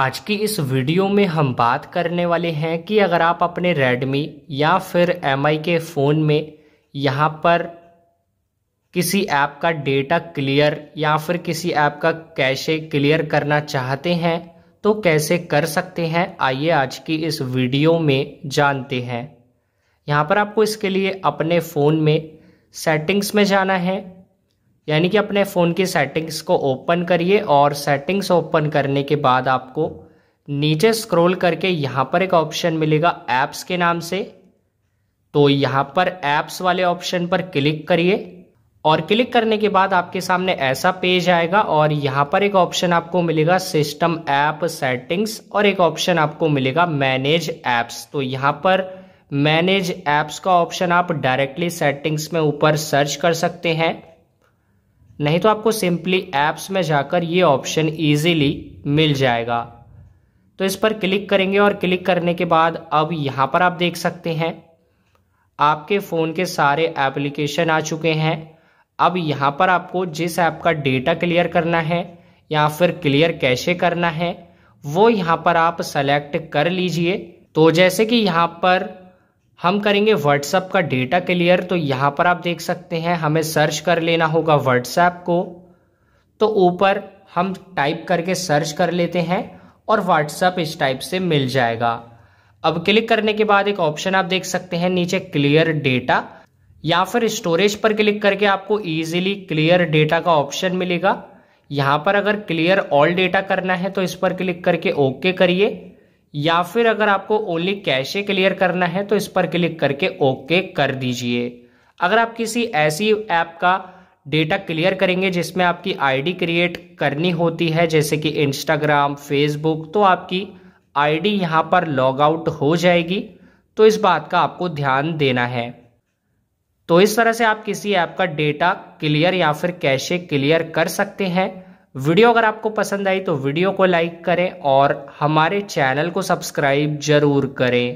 आज की इस वीडियो में हम बात करने वाले हैं कि अगर आप अपने Redmi या फिर MI के फ़ोन में यहाँ पर किसी ऐप का डेटा क्लियर या फिर किसी ऐप का कैशे क्लियर करना चाहते हैं तो कैसे कर सकते हैं आइए आज की इस वीडियो में जानते हैं यहाँ पर आपको इसके लिए अपने फ़ोन में सेटिंग्स में जाना है यानी कि अपने फ़ोन की सेटिंग्स को ओपन करिए और सेटिंग्स ओपन करने के बाद आपको नीचे स्क्रॉल करके यहाँ पर एक ऑप्शन मिलेगा ऐप्स के नाम से तो यहाँ पर ऐप्स वाले ऑप्शन पर क्लिक करिए और क्लिक करने के बाद आपके सामने ऐसा पेज आएगा और यहाँ पर एक ऑप्शन आपको मिलेगा सिस्टम ऐप सेटिंग्स और एक ऑप्शन आपको मिलेगा मैनेज ऐप्स तो यहाँ पर मैनेज ऐप्स का ऑप्शन आप डायरेक्टली सेटिंग्स में ऊपर सर्च कर सकते हैं नहीं तो आपको सिंपली ऐप्स में जाकर ये ऑप्शन ईजिली मिल जाएगा तो इस पर क्लिक करेंगे और क्लिक करने के बाद अब यहाँ पर आप देख सकते हैं आपके फ़ोन के सारे एप्लीकेशन आ चुके हैं अब यहाँ पर आपको जिस ऐप का डेटा क्लियर करना है या फिर क्लियर कैसे करना है वो यहाँ पर आप सेलेक्ट कर लीजिए तो जैसे कि यहाँ पर हम करेंगे व्हाट्सएप का डेटा क्लियर तो यहां पर आप देख सकते हैं हमें सर्च कर लेना होगा व्हाट्सएप को तो ऊपर हम टाइप करके सर्च कर लेते हैं और व्हाट्सएप इस टाइप से मिल जाएगा अब क्लिक करने के बाद एक ऑप्शन आप देख सकते हैं नीचे क्लियर डेटा या फिर स्टोरेज पर क्लिक करके आपको ईजिली क्लियर डेटा का ऑप्शन मिलेगा यहां पर अगर क्लियर ऑल डेटा करना है तो इस पर क्लिक करके ओके करिए या फिर अगर आपको ओनली कैशे क्लियर करना है तो इस पर क्लिक करके ओके कर दीजिए अगर आप किसी ऐसी ऐप का डेटा क्लियर करेंगे जिसमें आपकी आईडी क्रिएट करनी होती है जैसे कि इंस्टाग्राम फेसबुक तो आपकी आईडी यहां पर लॉग आउट हो जाएगी तो इस बात का आपको ध्यान देना है तो इस तरह से आप किसी ऐप का डेटा क्लियर या फिर कैशे क्लियर कर सकते हैं वीडियो अगर आपको पसंद आई तो वीडियो को लाइक करें और हमारे चैनल को सब्सक्राइब जरूर करें